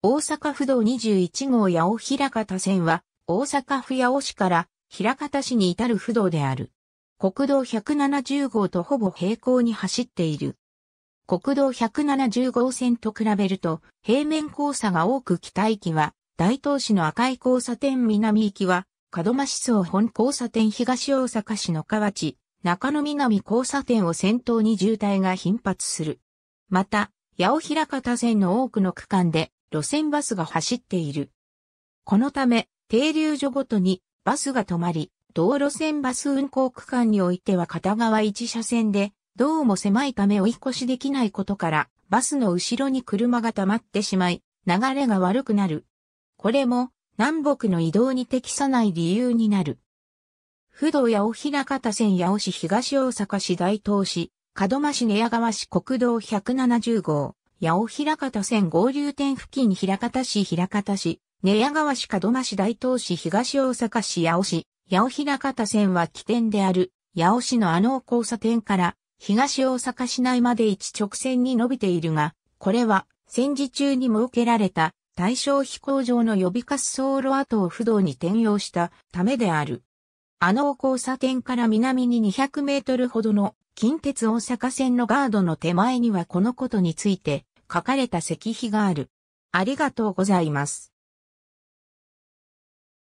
大阪府道21号八尾平方線は、大阪府八尾市から平方市に至る府道である。国道170号とほぼ平行に走っている。国道170号線と比べると、平面交差が多く北行きは、大東市の赤い交差点南行きは、門真市総本交差点東大阪市の河内、中野南交差点を先頭に渋滞が頻発する。また、八尾平方線の多くの区間で、路線バスが走っている。このため、停留所ごとにバスが止まり、道路線バス運行区間においては片側一車線で、どうも狭いため追い越しできないことから、バスの後ろに車が溜まってしまい、流れが悪くなる。これも、南北の移動に適さない理由になる。不動や尾平方線八尾市東大阪市大東市、門真市寝屋川市国道170号。八尾平方線合流点付近平方市平方市、根屋川市門真市大東市東大阪市八尾市、八尾平方線は起点である、八尾市のあの交差点から、東大阪市内まで一直線に伸びているが、これは、戦時中に設けられた、対象飛行場の予備滑走路跡を不動に転用したためである。あの交差点から南に200メートルほどの近鉄大阪線のガードの手前にはこのことについて書かれた石碑がある。ありがとうございます。